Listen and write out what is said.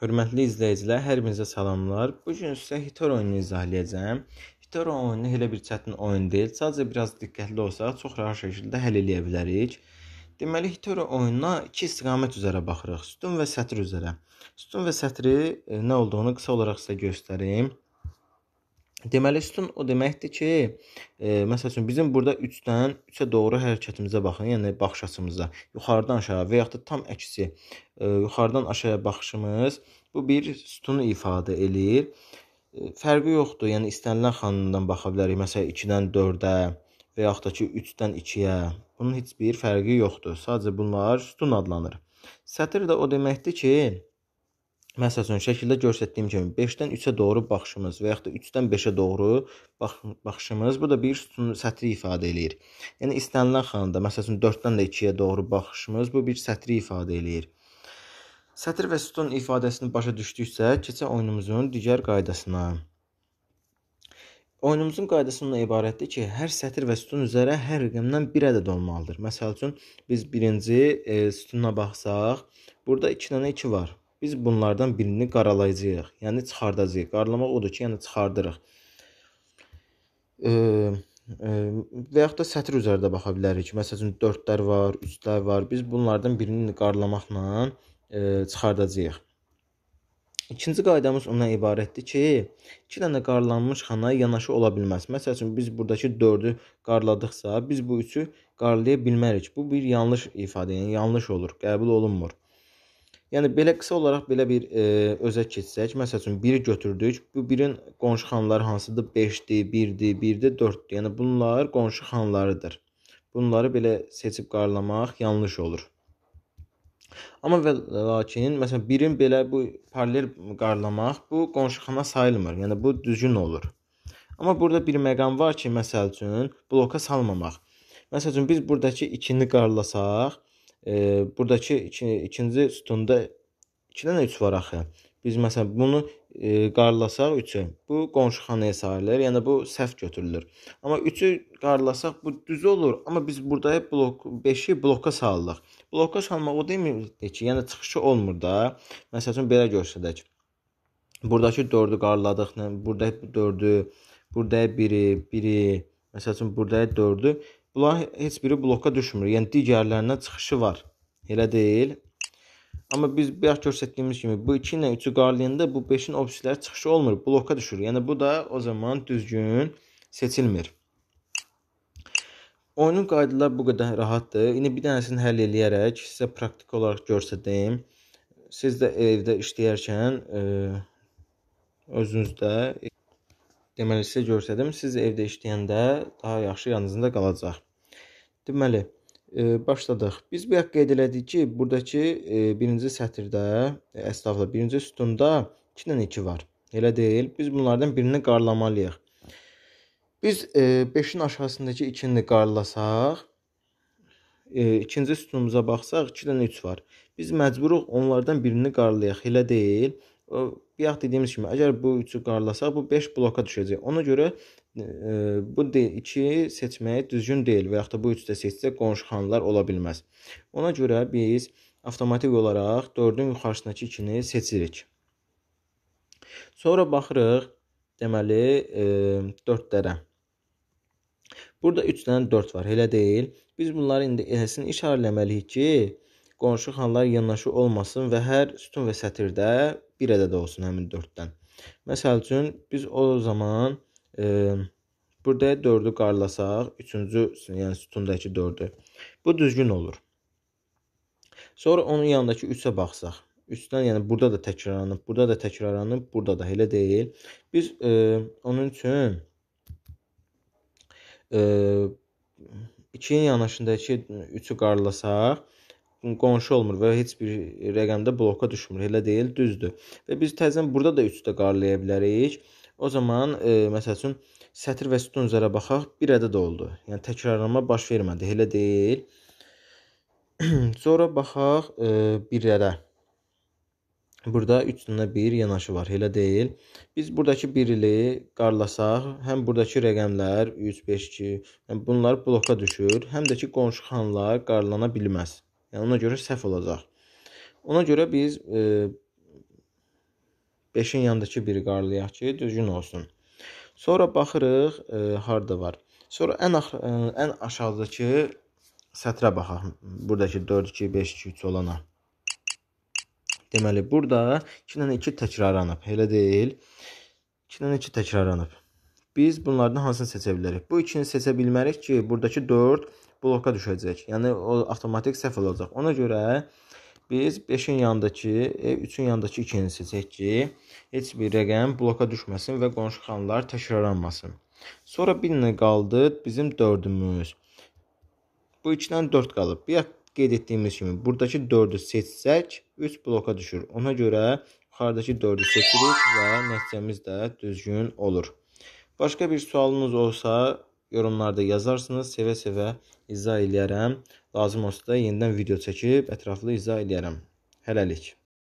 Hörmətli izləyicilər, hər birinizə salamlar. Bu gün sizə Hitor oyununu izahlayacağam. Hitor oyunu elə bir çətin oyun deyil. Sadəcə biraz diqqətli olsaq çox rahat şəkildə həll eləyə bilərik. Deməli Hitor oyununa iki istiqamət üzrə baxırıq. Sütun və sətr üzrə. Sütun və sətri e, nə olduğunu qısa olaraq sizə göstərim. Deməli sütun o deməkdir ki, e, məsəl üçün bizim burada 3-dən 3-ə doğru hərəkətimizə baxın, yəni baxış açımıza. Yuxarıdan aşağı və yaxud da tam əksi, e, yuxarıdan aşağıya baxışımız bu bir sütunu ifadə eləyir. E, fərqi yoxdur. Yəni istənilən xanımdan baxa bilərik. Məsələn 2-dən 4-ə və yaxud da ki 3-dən 2-yə. Bunun heç bir fərqi yoxdur. Sadəcə bunlar sütun adlanır. Sətr də o deməkdir ki, Məsəl üçün şəkildə göstərdiyim kimi 5-dən 3-ə doğru baxışımız və yaxud da 3-dən 5-ə doğru bax baxışımız burada bir sütun sətri ifadə eləyir. Yəni istənilən xanada məsəl üçün 4-dən də 2-yə doğru baxışımız bu bir sətri ifadə eləyir. Sətr və sütun ifadəsini başa düşdüksə, keçək oyunumuzun digər qaydasına. Oyunumuzun qaydası bundan ibarətdir ki, hər sətr və sütun üzrə hər rəqəmdən bir ədəd olmalıdır. Məsəl üçün biz birinci e, sütununa baxsaq, burada 2 dənə 2 var. Biz bunlardan birini qaralayacağıq. Yəni çıxardacağıq. Qaralamaq odur ki, yəni çıxardırıq. E, e, və yaxud da sətr üzərində baxa bilərik. Məsələn, 4-lər var, 3-lər var. Biz bunlardan birini qaralamaqla e, çıxardacağıq. İkinci qaydamız ondan ibarətdir ki, 2 dənə qarlanmış xana yanaşı ola bilməz. Məsələn, biz burdakı 4-ü qarladıqsa, biz bu 3-ü qarlaya bilmərik. Bu bir yanlış ifadə, yəni yanlış olur, qəbul olunmur. Yəni belə qısa olaraq belə bir e, özə keçsək, məsəl üçün biri götürdük. Bu birin qonşu xanları hansıdır? 5-dir, 1-dir, 1-dir, 4-dür. Yəni bunlar qonşu xanlarıdır. Bunları belə seçib qaralamaq yanlış olur. Amma və lakin məsələn birin belə bu paralel qaralamaq bu qonşuxana sayılmır. Yəni bu düzgün olur. Amma burada bir məqam var ki, məsəl üçün bloka salmamaq. Məsəl üçün biz burdakı 2-ni qaralasaq, e, buradakı iki, ikinci sütunda 2 dənə 3 var axı. Biz məsələn bunu e, qarlasaq 3-ü, bu qonşuxanaya sayılır, yəni bu səhv götürülür. Amma 3-ü qarlasaq bu düz olur, amma biz burada blok 5-i bloka salırıq. Bloka salmaq o deməkdir ki, yəni çıxışı olmur da. Məsələn belə göstərək. Buradakı 4-ü qarladıq, buradakı 4-ü, burada 1-i, 1-i, məsələn burada 4-ü Bunların heç biri bloka düşmür. Yəni digərlərinə çıxışı var. Elə deyil. Amma biz bayaq göstərdiyimiz kimi bu 2 ilə 3-ü qarlayanda bu 5-in opsiyaları çıxışı olmur, bloka düşür. Yəni bu da o zaman düzgün seçilmir. Oyunun qaydaları bu qədər rahatdır. İndi bir dənəsini həll eləyərək sizə praktiki olaraq göstərdim. Siz də evdə işləyərkən ə, e, özünüzdə deməli sizə göstərdim. Siz evdə işləyəndə daha yaxşı yadınızda qalacaq. Deməli, e, başladıq. Biz bayaq qeyd elədik ki, buradakı e, birinci sətirdə, e, əstafla, birinci sütunda 2 dənə 2 var. Elə deyil. Biz bunlardan birini qarlamalıyıq. Biz 5-in aşağısındakı 2-ni qarlasaq, ikinci sütunumuza baxsaq 2 dənə 3 var. Biz məcburuq onlardan birini qarlayaq. Elə deyil. Bayaq dediyimiz kimi, əgər bu üçü qarlasaq, bu 5 bloka düşəcək. Ona görə e, bu 2 seçməyi düzgün deyil və yaxud da bu 3-də seçsə qonşuxanlar ola bilməz. Ona görə biz avtomatik olaraq 4-ün yuxarısındakı 2-ni seçirik. Sonra baxırıq, deməli, 4-dərə. E, Burada 3 dənə 4 var, elə deyil. Biz bunları indi eləsin işarələməliyik ki, qonşu xanlar yanaşı olmasın və hər sütun və sətirdə bir ədəd olsun həmin 4-dən. Məsəl üçün biz o zaman e, burada 4-ü qarlasaq, 3-cü, yəni sütundakı 4-ü. Bu düzgün olur. Sonra onun yanındakı 3-ə baxsaq. 3-dən, yəni burada da təkrarlanıb, burada da təkrarlanıb, burada da elə deyil. Biz e, onun üçün e, 2-nin yanaşındakı 3-ü qarlasaq, qonşu olmur və heç bir rəqəmdə bloka düşmür. Elə deyil, düzdür. Və biz təzən burada da 3-də qaralaya bilərik. O zaman e, məsəl üçün sətir və sütun üzrə baxaq, bir ədəd oldu. Yəni təkrarlama baş vermədi, elə deyil. Sonra baxaq e, birlərə. Burada 3-dən 1 yanaşı var, elə deyil. Biz buradakı birli qarlasaq, həm buradakı rəqəmlər 3, 5, 2, yəni bunlar bloka düşür, həm də ki qonşu xanlar qarlana bilməz. Yəni ona görə səhv olacaq. Ona görə biz 5-in e, yanındakı biri qarlayaq ki, düzgün olsun. Sonra baxırıq e, harda var. Sonra ən ax ə, e, ən aşağıdakı sətrə baxaq. Buradakı 4 2 5 2 3 olana. Deməli, burada 2 dənə 2 təkrarlanıb. Elə deyil. 2 dənə 2 təkrarlanıb. Biz bunlardan hansını seçə bilərik? Bu ikini seçə bilmərik ki, buradakı 4 bloka düşəcək. Yəni o avtomatik səhv olacaq. Ona görə biz 5-in yanındakı, 3-ün e, yanındakı 2-ni seçək ki, heç bir rəqəm bloka düşməsin və qonşu xanlar təkrarlanmasın. Sonra 1-nə qaldı bizim 4-ümüz. Bu 2-dən 4 qalıb. Bir qeyd etdiyimiz kimi buradakı 4-ü seçsək 3 bloka düşür. Ona görə yuxarıdakı 4-ü seçirik və nəticəmiz də düzgün olur. Başqa bir sualınız olsa yorumlarda yazarsınız. Sevə-sevə izah eləyərəm. Lazım olsa da yenidən video çəkib ətraflı izah eləyərəm. Hələlik.